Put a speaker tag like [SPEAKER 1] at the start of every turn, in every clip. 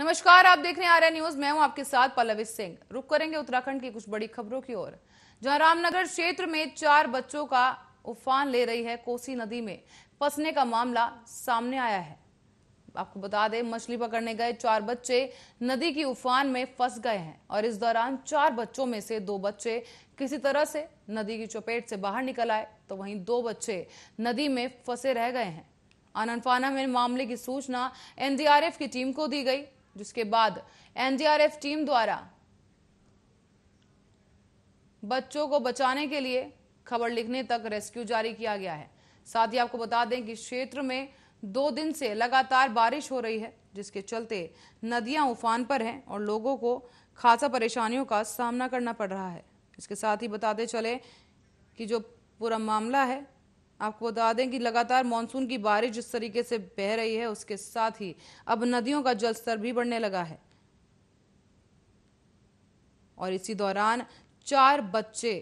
[SPEAKER 1] नमस्कार आप देख रहे हैं आर्या न्यूज मैं हूं आपके साथ पल्लवी सिंह रुक करेंगे उत्तराखंड की कुछ बड़ी खबरों की ओर जहां रामनगर क्षेत्र में चार बच्चों का उफान ले रही है कोसी नदी में फंसने का मामला सामने आया है आपको बता दें मछली पकड़ने गए चार बच्चे नदी की उफान में फंस गए हैं और इस दौरान चार बच्चों में से दो बच्चे किसी तरह से नदी की चपेट से बाहर निकल आए तो वहीं दो बच्चे नदी में फंसे रह गए हैं आनंद में मामले की सूचना एनडीआरएफ की टीम को दी गई जिसके बाद एनडीआरएफ टीम द्वारा बच्चों को बचाने के लिए खबर लिखने तक रेस्क्यू जारी किया गया है साथ ही आपको बता दें कि क्षेत्र में दो दिन से लगातार बारिश हो रही है जिसके चलते नदियां उफान पर हैं और लोगों को खासा परेशानियों का सामना करना पड़ रहा है इसके साथ ही बताते चले कि जो पूरा मामला है आपको बता दें कि लगातार मानसून की बारिश जिस तरीके से बह रही है उसके साथ ही अब नदियों का जलस्तर भी बढ़ने लगा है और इसी दौरान चार बच्चे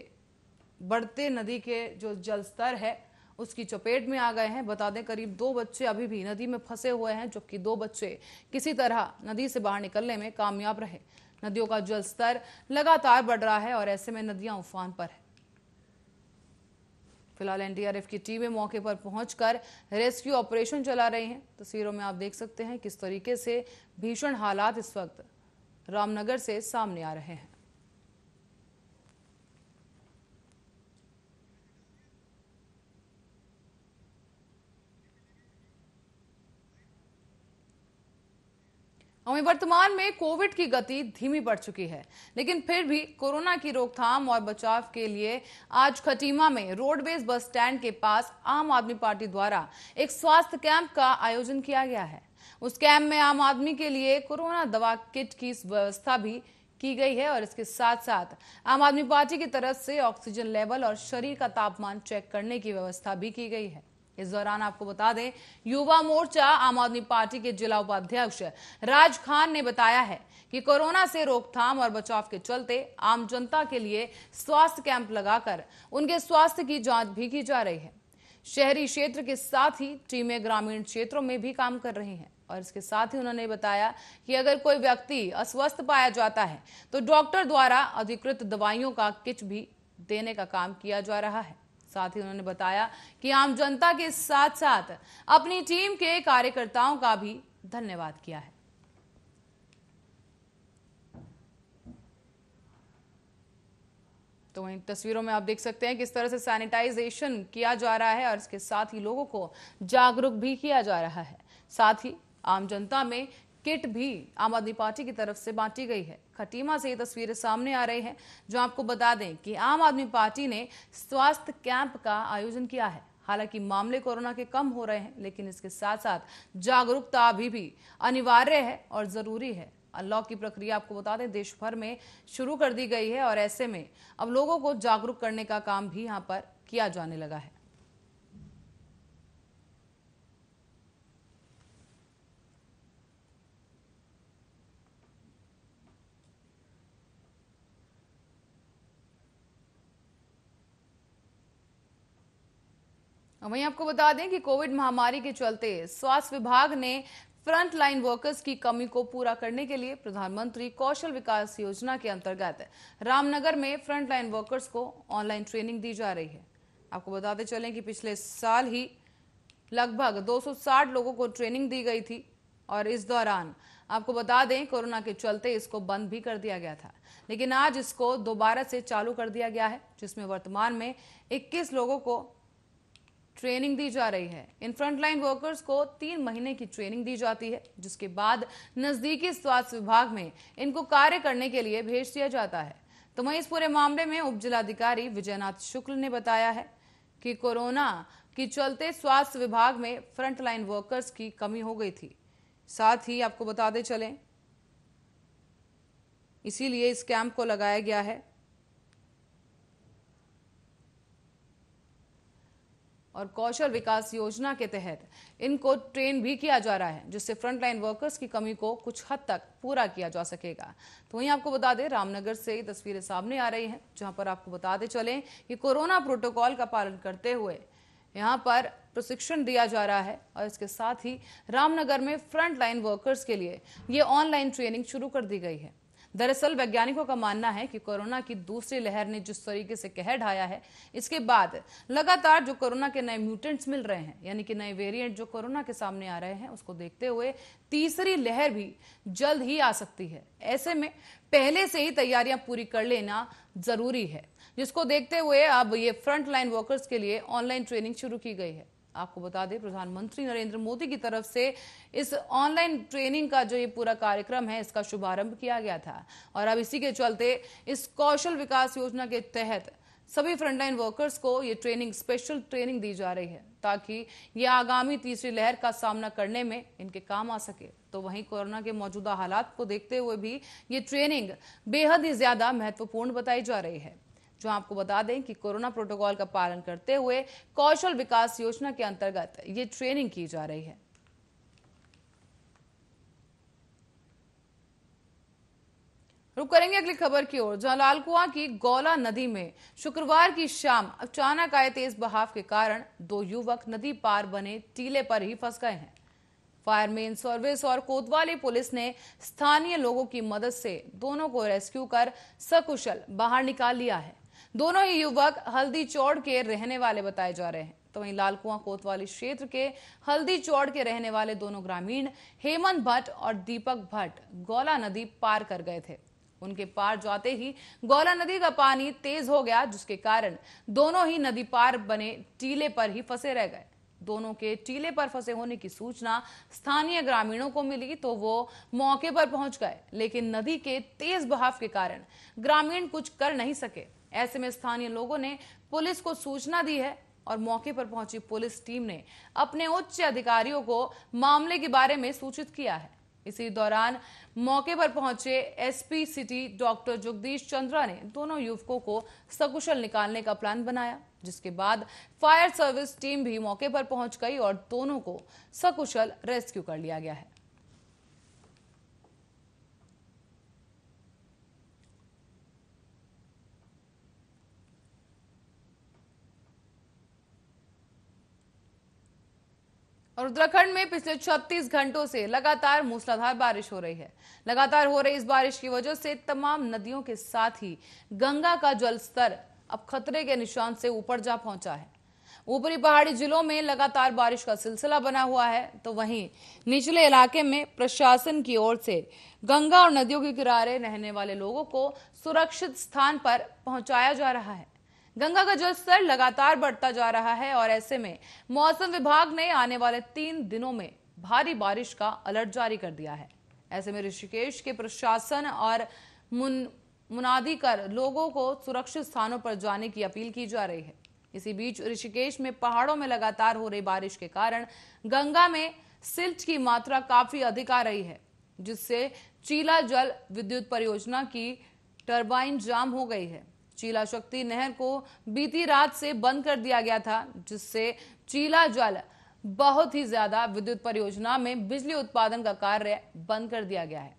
[SPEAKER 1] बढ़ते नदी के जो जलस्तर है उसकी चपेट में आ गए हैं बता दें करीब दो बच्चे अभी भी नदी में फंसे हुए हैं जबकि दो बच्चे किसी तरह नदी से बाहर निकलने में कामयाब रहे नदियों का जलस्तर लगातार बढ़ रहा है और ऐसे में नदियां उफान पर है फिलहाल एनडीआरएफ की टीमें मौके पर पहुंचकर रेस्क्यू ऑपरेशन चला रही हैं तस्वीरों में आप देख सकते हैं किस तरीके से भीषण हालात इस वक्त रामनगर से सामने आ रहे हैं हमें वर्तमान में कोविड की गति धीमी पड़ चुकी है लेकिन फिर भी कोरोना की रोकथाम और बचाव के लिए आज खटीमा में रोडवेज बस स्टैंड के पास आम आदमी पार्टी द्वारा एक स्वास्थ्य कैंप का आयोजन किया गया है उस कैंप में आम आदमी के लिए कोरोना दवा किट की व्यवस्था भी की गई है और इसके साथ साथ आम आदमी पार्टी की तरफ से ऑक्सीजन लेवल और शरीर का तापमान चेक करने की व्यवस्था भी की गई है इस दौरान आपको बता दें युवा मोर्चा आम आदमी पार्टी के जिला उपाध्यक्ष राज खान ने बताया है कि कोरोना से रोकथाम और बचाव के चलते आम जनता के लिए स्वास्थ्य कैंप लगाकर उनके स्वास्थ्य की जांच भी की जा रही है शहरी क्षेत्र के साथ ही टीमें ग्रामीण क्षेत्रों में भी काम कर रही हैं और इसके साथ ही उन्होंने बताया कि अगर कोई व्यक्ति अस्वस्थ पाया जाता है तो डॉक्टर द्वारा अधिकृत दवाइयों का किच भी देने का काम किया जा रहा है साथ ही उन्होंने बताया कि आम जनता के साथ साथ अपनी टीम के कार्यकर्ताओं का भी धन्यवाद किया है तो वहीं तस्वीरों में आप देख सकते हैं किस तरह से सैनिटाइजेशन किया जा रहा है और इसके साथ ही लोगों को जागरूक भी किया जा रहा है साथ ही आम जनता में किट भी आम आदमी पार्टी की तरफ से बांटी गई है खटीमा से ये तस्वीरें सामने आ रही हैं जो आपको बता दें कि आम आदमी पार्टी ने स्वास्थ्य कैंप का आयोजन किया है हालांकि मामले कोरोना के कम हो रहे हैं लेकिन इसके साथ साथ जागरूकता अभी भी अनिवार्य है और जरूरी है अनलॉक की प्रक्रिया आपको बता दें देश भर में शुरू कर दी गई है और ऐसे में अब लोगों को जागरूक करने का काम भी यहाँ पर किया जाने लगा है वहीं आपको बता दें कि कोविड महामारी के चलते स्वास्थ्य विभाग ने फ्रंट लाइन वर्कर्स की कमी को पूरा करने के लिए प्रधानमंत्री कौशल विकास योजना के अंतर्गत रामनगर में फ्रंट लाइन वर्कर्स को ऑनलाइन ट्रेनिंग दी जा रही है आपको बताते चलें कि पिछले साल ही लगभग 260 लोगों को ट्रेनिंग दी गई थी और इस दौरान आपको बता दें कोरोना के चलते इसको बंद भी कर दिया गया था लेकिन आज इसको दोबारा से चालू कर दिया गया है जिसमें वर्तमान में 21 लोगों को ट्रेनिंग दी जा रही है इन फ्रंटलाइन वर्कर्स को तीन महीने की ट्रेनिंग दी जाती है जिसके बाद नजदीकी स्वास्थ्य विभाग में इनको कार्य करने के लिए भेज दिया जाता है तो वही इस पूरे मामले में उप जिलाधिकारी विजयनाथ शुक्ल ने बताया है कि कोरोना के चलते स्वास्थ्य विभाग में फ्रंटलाइन वर्कर्स की कमी हो गई थी साथ ही आपको बताते चले इसीलिए इस कैंप को लगाया गया है और कौशल विकास योजना के तहत इनको ट्रेन भी किया जा रहा है जिससे फ्रंटलाइन वर्कर्स की कमी को कुछ हद तक पूरा किया जा सकेगा तो वहीं आपको बता दें रामनगर से ये तस्वीरें सामने आ रही हैं जहां पर आपको बताते चलें कि कोरोना प्रोटोकॉल का पालन करते हुए यहाँ पर प्रशिक्षण दिया जा रहा है और इसके साथ ही रामनगर में फ्रंटलाइन वर्कर्स के लिए ये ऑनलाइन ट्रेनिंग शुरू कर दी गई है दरअसल वैज्ञानिकों का मानना है कि कोरोना की दूसरी लहर ने जिस तरीके से कहर ढाया है इसके बाद लगातार जो कोरोना के नए म्यूटेंट्स मिल रहे हैं यानी कि नए वेरिएंट जो कोरोना के सामने आ रहे हैं उसको देखते हुए तीसरी लहर भी जल्द ही आ सकती है ऐसे में पहले से ही तैयारियां पूरी कर लेना जरूरी है जिसको देखते हुए अब ये फ्रंट लाइन वर्कर्स के लिए ऑनलाइन ट्रेनिंग शुरू की गई है आपको बता दें प्रधानमंत्री नरेंद्र मोदी की तरफ से इस ऑनलाइन ट्रेनिंग का जो ये पूरा कार्यक्रम है इसका शुभारंभ किया गया था और अब इसी के चलते इस कौशल विकास योजना के तहत सभी फ्रंटलाइन वर्कर्स को ये ट्रेनिंग स्पेशल ट्रेनिंग दी जा रही है ताकि ये आगामी तीसरी लहर का सामना करने में इनके काम आ सके तो वहीं कोरोना के मौजूदा हालात को देखते हुए भी ये ट्रेनिंग बेहद ही ज्यादा महत्वपूर्ण बताई जा रही है जो आपको बता दें कि कोरोना प्रोटोकॉल का पालन करते हुए कौशल विकास योजना के अंतर्गत ये ट्रेनिंग की जा रही है रुक करेंगे अगली खबर की ओर जहां लालकुआ की गौला नदी में शुक्रवार की शाम अचानक आए तेज बहाव के कारण दो युवक नदी पार बने टीले पर ही फंस गए हैं फायरमैन सर्विस और कोतवाली पुलिस ने स्थानीय लोगों की मदद से दोनों को रेस्क्यू कर सकुशल बाहर निकाल लिया है दोनों ही युवक हल्दी चौड़ के रहने वाले बताए जा रहे हैं तो वहीं लालकुआ कोतवाली क्षेत्र के हल्दी चौड़ के रहने वाले दोनों ग्रामीण हेमंत भट्ट और दीपक भट्ट गौला नदी पार कर गए थे उनके पार जाते ही गौला नदी का पानी तेज हो गया जिसके कारण दोनों ही नदी पार बने टीले पर ही फंसे रह गए दोनों के टीले पर फंसे होने की सूचना स्थानीय ग्रामीणों को मिली तो वो मौके पर पहुंच गए लेकिन नदी के तेज बहाव के कारण ग्रामीण कुछ कर नहीं सके ऐसे में स्थानीय लोगों ने पुलिस को सूचना दी है और मौके पर पहुंची पुलिस टीम ने अपने उच्च अधिकारियों को मामले के बारे में सूचित किया है इसी दौरान मौके पर पहुंचे SP city doctor Jagdish Chandra ने दोनों युवकों को सकुशल निकालने का प्लान बनाया जिसके बाद फायर सर्विस टीम भी मौके पर पहुंच गई और दोनों को सकुशल रेस्क्यू कर लिया गया है और उत्तराखंड में पिछले 36 घंटों से लगातार मूसलाधार बारिश हो रही है लगातार हो रही इस बारिश की वजह से तमाम नदियों के साथ ही गंगा का जल स्तर अब खतरे के निशान से ऊपर जा पहुंचा है ऊपरी पहाड़ी जिलों में लगातार बारिश का सिलसिला बना हुआ है तो वहीं निचले इलाके में प्रशासन की ओर से गंगा और नदियों के किनारे रहने वाले लोगों को सुरक्षित स्थान पर पहुंचाया जा रहा है गंगा का जलस्तर लगातार बढ़ता जा रहा है और ऐसे में मौसम विभाग ने आने वाले तीन दिनों में भारी बारिश का अलर्ट जारी कर दिया है ऐसे में ऋषिकेश के प्रशासन और मुन मुनादी कर लोगों को सुरक्षित स्थानों पर जाने की अपील की जा रही है इसी बीच ऋषिकेश में पहाड़ों में लगातार हो रही बारिश के कारण गंगा में सिल्ट की मात्रा काफी अधिक आ रही है जिससे चीला जल विद्युत परियोजना की टरबाइन जाम हो गई है चीला शक्ति नहर को बीती रात से बंद कर दिया गया था जिससे चीला जल बहुत ही ज्यादा विद्युत परियोजना में बिजली उत्पादन का कार्य बंद कर दिया गया है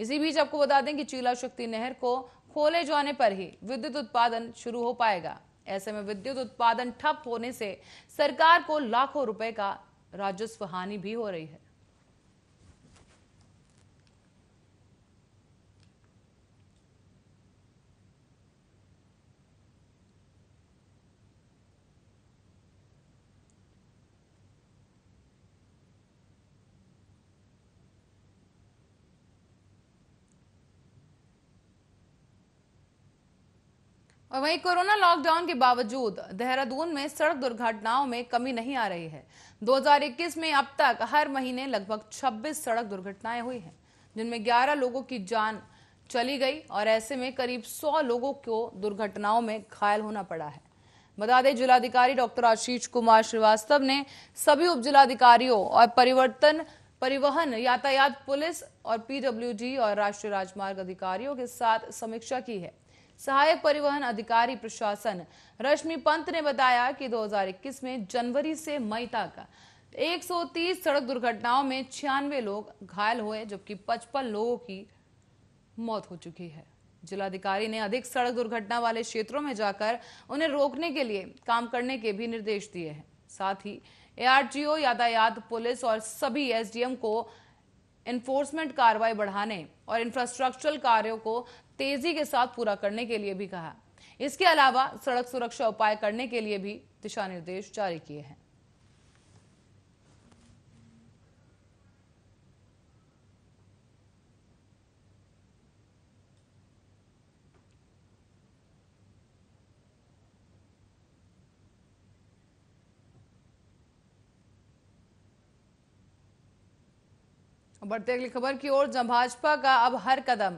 [SPEAKER 1] इसी बीच आपको बता दें कि चीला शक्ति नहर को खोले जाने पर ही विद्युत उत्पादन शुरू हो पाएगा ऐसे में विद्युत उत्पादन ठप होने से सरकार को लाखों रुपए का राजस्व हानि भी हो रही है वहीं कोरोना लॉकडाउन के बावजूद देहरादून में सड़क दुर्घटनाओं में कमी नहीं आ रही है 2021 में अब तक हर महीने लगभग 26 सड़क दुर्घटनाएं हुई हैं जिनमें 11 लोगों की जान चली गई और ऐसे में करीब 100 लोगों को दुर्घटनाओं में घायल होना पड़ा है बता दें जिलाधिकारी डॉक्टर आशीष कुमार श्रीवास्तव ने सभी उपजिलाधिकारियों और परिवर्तन परिवहन यातायात पुलिस और पीडब्ल्यू और राष्ट्रीय राजमार्ग अधिकारियों के साथ समीक्षा की है सहायक परिवहन अधिकारी प्रशासन रश्मि पंत ने बताया कि 2021 में जनवरी से मई तक 130 सड़क दुर्घटनाओं में छियानवे लोग घायल हुए जबकि पचपन लोगों की मौत हो चुकी है जिलाधिकारी ने अधिक सड़क दुर्घटना वाले क्षेत्रों में जाकर उन्हें रोकने के लिए काम करने के भी निर्देश दिए हैं साथ ही एआरटीओ यातायात पुलिस और सभी एसडीएम को एनफोर्समेंट कार्रवाई बढ़ाने और इंफ्रास्ट्रक्चरल कार्यों को तेजी के साथ पूरा करने के लिए भी कहा इसके अलावा सड़क सुरक्षा उपाय करने के लिए भी दिशा निर्देश जारी किए हैं बढ़ते अगली खबर की ओर जहां भाजपा का अब हर कदम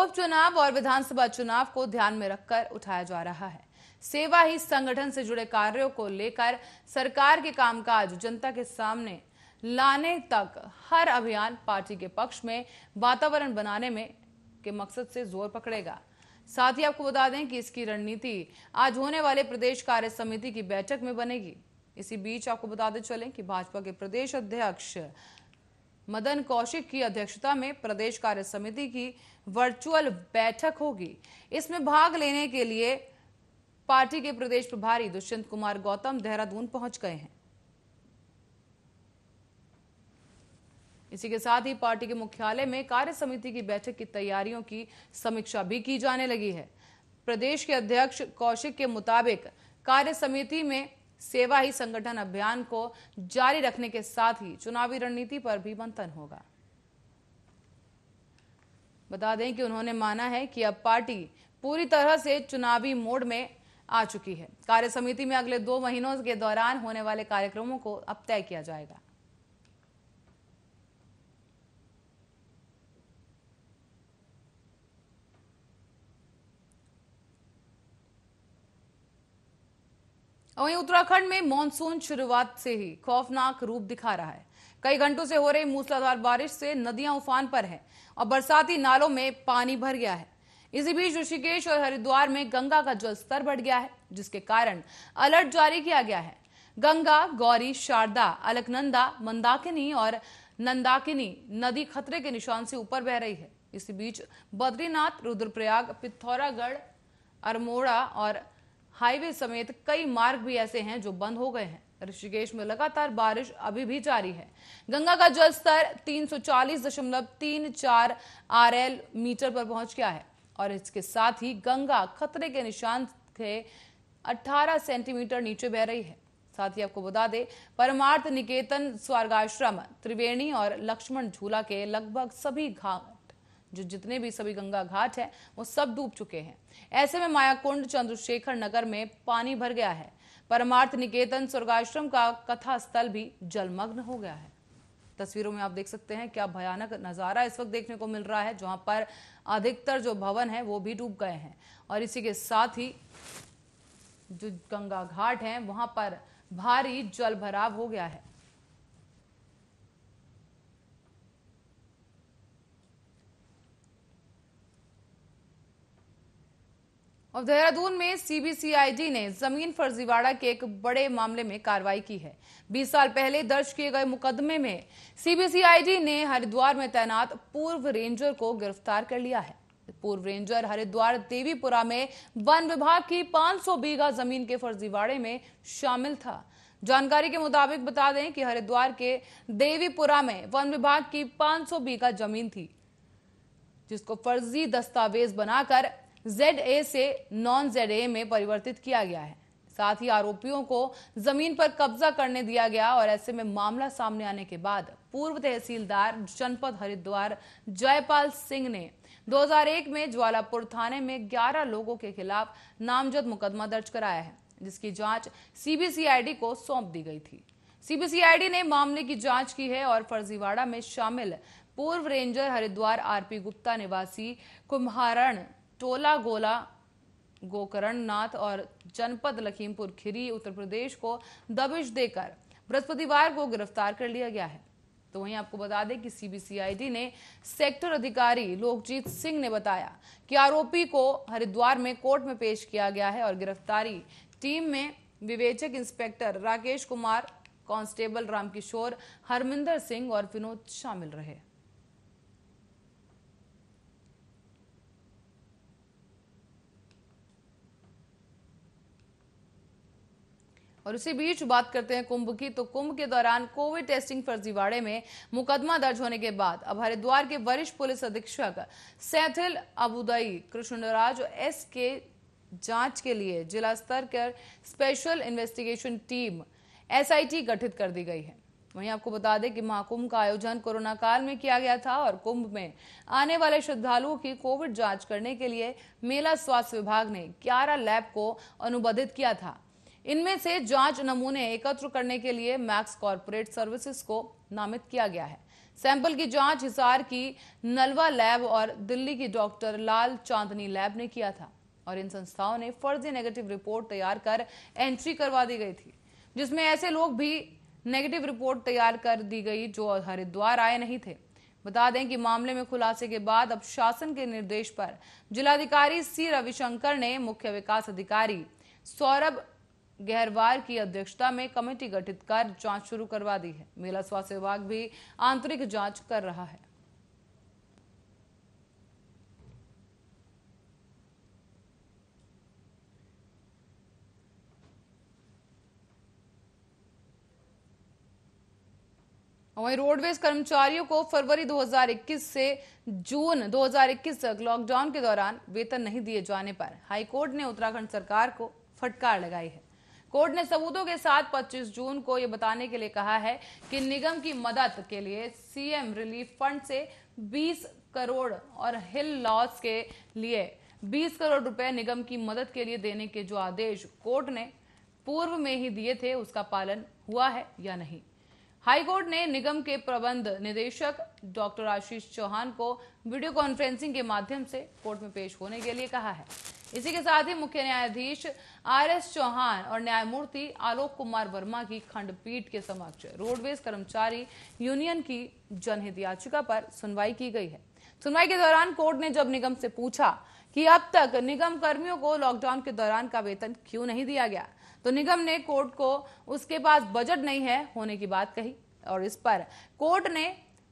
[SPEAKER 1] उपचुनाव और विधानसभा चुनाव को ध्यान में रखकर उठाया जा रहा है सेवा ही संगठन से जुड़े कार्यों को लेकर सरकार के कामकाज जनता के सामने लाने तक हर अभियान पार्टी के पक्ष में वातावरण बनाने में के मकसद से जोर पकड़ेगा साथ ही आपको बता दें कि इसकी रणनीति आज होने वाले प्रदेश कार्य समिति की बैठक में बनेगी इसी बीच आपको बताते चलें कि भाजपा के प्रदेश अध्यक्ष मदन कौशिक की अध्यक्षता में प्रदेश कार्य समिति की वर्चुअल बैठक होगी इसमें भाग लेने के लिए पार्टी के प्रदेश प्रभारी दुष्यंत कुमार गौतम देहरादून पहुंच गए हैं इसी के साथ ही पार्टी के मुख्यालय में कार्य समिति की बैठक की तैयारियों की समीक्षा भी की जाने लगी है प्रदेश के अध्यक्ष कौशिक के मुताबिक कार्य समिति में सेवा ही संगठन अभियान को जारी रखने के साथ ही चुनावी रणनीति पर भी मंथन होगा बता दें कि उन्होंने माना है कि अब पार्टी पूरी तरह से चुनावी मोड में आ चुकी है कार्य समिति में अगले दो महीनों के दौरान होने वाले कार्यक्रमों को अब तय किया जाएगा वहीं उत्तराखंड में मानसून शुरुआत से ही खौफनाक रूप दिखा रहा है कई घंटों से हो रही मूसलाधार बारिश से नदियां उफान पर हैं और बरसाती नालों में पानी भर गया है इसी बीच ऋषिकेश और हरिद्वार में गंगा का जल स्तर बढ़ गया है जिसके कारण अलर्ट जारी किया गया है गंगा गौरी शारदा अलकनंदा मंदाकिनी और नंदाकिनी नदी खतरे के निशान से ऊपर बह रही है इसी बीच बद्रीनाथ रुद्रप्रयाग पिथौरागढ़ अल्मोड़ा और हाईवे समेत कई मार्ग भी ऐसे हैं जो बंद हो गए हैं ऋषिकेश में लगातार बारिश अभी भी जारी है गंगा का जल स्तर तीन आरएल मीटर पर पहुंच गया है और इसके साथ ही गंगा खतरे के निशान से 18 सेंटीमीटर नीचे बह रही है साथ ही आपको बता दें परमार्थ निकेतन स्वर्गाश्रम त्रिवेणी और लक्ष्मण झूला के लगभग सभी जो जितने भी सभी गंगा घाट है वो सब डूब चुके हैं ऐसे में मायाकुंड चंद्रशेखर नगर में पानी भर गया है परमार्थ निकेतन स्वर्गाश्रम का कथा स्थल भी जलमग्न हो गया है तस्वीरों में आप देख सकते हैं क्या भयानक नज़ारा इस वक्त देखने को मिल रहा है जहां पर अधिकतर जो भवन है वो भी डूब गए हैं और इसी के साथ ही जो गंगा घाट है वहां पर भारी जल भराव हो गया है अब देहरादून में सीबीसीआईडी ने जमीन फर्जीवाड़ा के एक बड़े मामले में कार्रवाई की है 20 साल पहले दर्ज किए गए मुकदमे में सीबीसीआईडी ने हरिद्वार में तैनात पूर्व रेंजर को गिरफ्तार कर लिया है पूर्व रेंजर हरिद्वार देवीपुरा में वन विभाग की 500 बीघा जमीन के फर्जीवाड़े में शामिल था जानकारी के मुताबिक बता दें कि हरिद्वार के देवीपुरा में वन विभाग की 500 बीघा जमीन थी जिसको फर्जी दस्तावेज बनाकर जेड ए से नॉन जेड ए में परिवर्तित किया गया है साथ ही आरोपियों को जमीन पर कब्जा करने दिया गया और ऐसे में मामला सामने आने के बाद पूर्व तहसीलदार जनपद हरिद्वार जयपाल सिंह ने 2001 में ज्वालापुर थाने में 11 लोगों के खिलाफ नामजद मुकदमा दर्ज कराया है जिसकी जांच सीबीसीआईडी को सौंप दी गई थी सीबीसीआईडी ने मामले की जांच की है और फर्जीवाड़ा में शामिल पूर्व रेंजर हरिद्वार आरपी गुप्ता निवासी कुम्हारण टोला गोला गोकरण नाथ और जनपद लखीमपुर खीरी उत्तर प्रदेश को दबिश देकर बृहस्पतिवार को गिरफ्तार कर लिया गया है तो वहीं आपको बता दें कि सीबीसीआईडी ने सेक्टर अधिकारी लोकजीत सिंह ने बताया कि आरोपी को हरिद्वार में कोर्ट में पेश किया गया है और गिरफ्तारी टीम में विवेचक इंस्पेक्टर राकेश कुमार कांस्टेबल रामकिशोर हरमिंदर सिंह और विनोद शामिल रहे और इसी बीच बात करते हैं कुंभ की तो कुंभ के दौरान कोविड टेस्टिंग फर्जीवाड़े में मुकदमा दर्ज होने के बाद अब हरिद्वार के वरिष्ठ पुलिस अधीक्षक सैथिल अबुदई कृष्णराज एस के जांच के लिए जिला स्तर कर स्पेशल इन्वेस्टिगेशन टीम एसआईटी गठित कर दी गई है वहीं आपको बता दें कि महाकुंभ का आयोजन कोरोना काल में किया गया था और कुंभ में आने वाले श्रद्धालुओं की कोविड जांच करने के लिए मेला स्वास्थ्य विभाग ने 11 लैब को अनुबंधित किया था इनमें से जांच नमूने एकत्र करने के लिए मैक्स कॉरपोरेट सर्विसेज को नामित किया गया है सैंपल की जांच हिसार की नलवा लैब और दिल्ली की डॉक्टर लाल चांदनी लैब ने किया था और इन संस्थाओं ने फर्जी नेगेटिव रिपोर्ट तैयार कर एंट्री करवा दी गई थी जिसमें ऐसे लोग भी नेगेटिव रिपोर्ट तैयार कर दी गई जो हरिद्वार आए नहीं थे बता दें कि मामले में खुलासे के बाद अब शासन के निर्देश पर जिलाधिकारी सी रविशंकर ने मुख्य विकास अधिकारी सौरभ गहरवार की अध्यक्षता में कमेटी गठित कर जांच शुरू करवा दी है मेला स्वास्थ्य विभाग भी आंतरिक जांच कर रहा है वहीं रोडवेज कर्मचारियों को फरवरी 2021 से जून 2021 तक लॉकडाउन के दौरान वेतन नहीं दिए जाने पर हाईकोर्ट ने उत्तराखंड सरकार को फटकार लगाई है कोर्ट ने सबूतों के साथ 25 जून को यह बताने के लिए कहा है कि निगम की मदद के लिए सीएम रिलीफ फंड से 20 करोड़ और हिल लॉस के लिए 20 करोड़ रुपए निगम की मदद के लिए देने के जो आदेश कोर्ट ने पूर्व में ही दिए थे उसका पालन हुआ है या नहीं हाईकोर्ट ने निगम के प्रबंध निदेशक डॉक्टर आशीष चौहान को वीडियो कॉन्फ्रेंसिंग के माध्यम से कोर्ट में पेश होने के लिए कहा है इसी के साथ ही मुख्य न्यायाधीश आर एस चौहान और न्यायमूर्ति आलोक कुमार वर्मा की खंडपीठ के समक्ष रोडवेज कर्मचारी यूनियन की जनहित याचिका पर सुनवाई की गई है सुनवाई के दौरान कोर्ट ने जब निगम से पूछा कि अब तक निगम कर्मियों को लॉकडाउन के दौरान का वेतन क्यों नहीं दिया गया तो निगम ने कोर्ट को उसके पास बजट नहीं है होने की बात कही और इस पर कोर्ट ने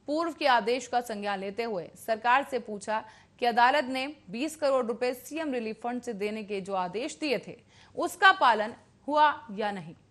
[SPEAKER 1] पूर्व के आदेश का संज्ञान लेते हुए सरकार से पूछा कि अदालत ने 20 करोड़ रुपए सीएम रिलीफ फंड से देने के जो आदेश दिए थे उसका पालन हुआ या नहीं